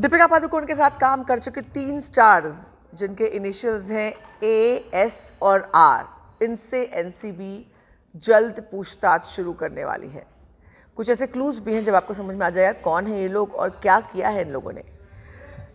दीपिका पादुकोण के साथ काम कर चुके तीन स्टार्स जिनके इनिशियल्स हैं ए एस और आर इनसे एनसीबी जल्द पूछताछ शुरू करने वाली है कुछ ऐसे क्लूज भी हैं जब आपको समझ में आ जाएगा कौन है ये लोग और क्या किया है इन लोगों ने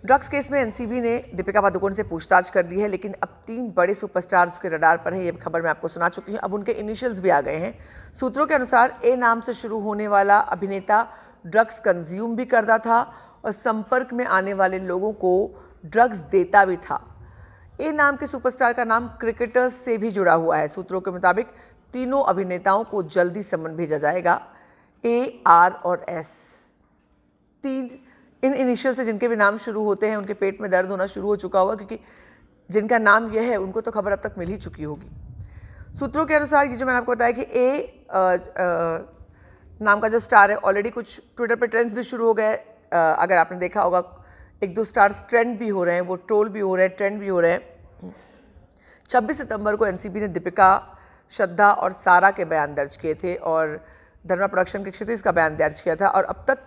ड्रग्स केस में एनसीबी ने दीपिका पादुकोण से पूछताछ कर ली है लेकिन अब तीन बड़े सुपरस्टार्स के रडार पर हैं ये खबर मैं आपको सुना चुकी हूँ अब उनके इनिशियल्स भी आ गए हैं सूत्रों के अनुसार ए नाम से शुरू होने वाला अभिनेता ड्रग्स कंज्यूम भी करता था और संपर्क में आने वाले लोगों को ड्रग्स देता भी था ए नाम के सुपरस्टार का नाम क्रिकेटर्स से भी जुड़ा हुआ है सूत्रों के मुताबिक तीनों अभिनेताओं को जल्दी समन भेजा जाएगा ए आर और एस तीन इन इनिशियल से जिनके भी नाम शुरू होते हैं उनके पेट में दर्द होना शुरू हो चुका होगा क्योंकि जिनका नाम यह है उनको तो खबर अब तक मिल ही चुकी होगी सूत्रों के अनुसार ये जो मैंने आपको बताया कि ए आ, आ, नाम का जो स्टार है ऑलरेडी कुछ ट्विटर पर ट्रेंड्स भी शुरू हो गए अगर आपने देखा होगा एक दो स्टार्स ट्रेंड भी हो रहे हैं वो ट्रोल भी हो रहे हैं ट्रेंड भी हो रहे हैं 26 सितंबर को एनसीबी ने दीपिका श्रद्धा और सारा के बयान दर्ज किए थे और धर्मा प्रोडक्शन के क्षेत्र इसका बयान दर्ज किया था और अब तक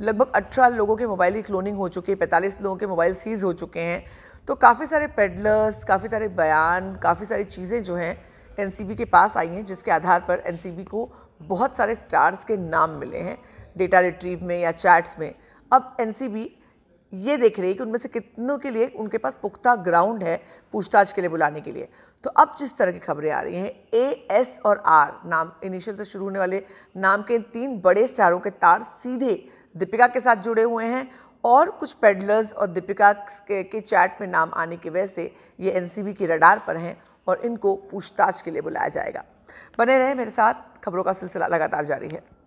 लगभग अठारह लोगों के मोबाइल की क्लोनिंग हो चुकी है पैंतालीस लोगों के मोबाइल सीज हो चुके हैं तो काफ़ी सारे पेडलर्स काफ़ी सारे बयान काफ़ी सारी चीज़ें जो हैं एन के पास आई हैं जिसके आधार पर एन को बहुत सारे स्टार्स के नाम मिले हैं डेटा रिट्रीव में या चैट्स में अब एन ये देख रही है कि उनमें से कितनों के लिए उनके पास पुख्ता ग्राउंड है पूछताछ के लिए बुलाने के लिए तो अब जिस तरह की खबरें आ रही हैं ए एस और आर नाम इनिशियल से शुरू होने वाले नाम के इन तीन बड़े स्टारों के तार सीधे दीपिका के साथ जुड़े हुए हैं और कुछ पेडलर्स और दीपिका के, के चैट में नाम आने की वजह से ये एन की रडार पर हैं और इनको पूछताछ के लिए बुलाया जाएगा बने रहे मेरे साथ खबरों का सिलसिला लगातार जारी है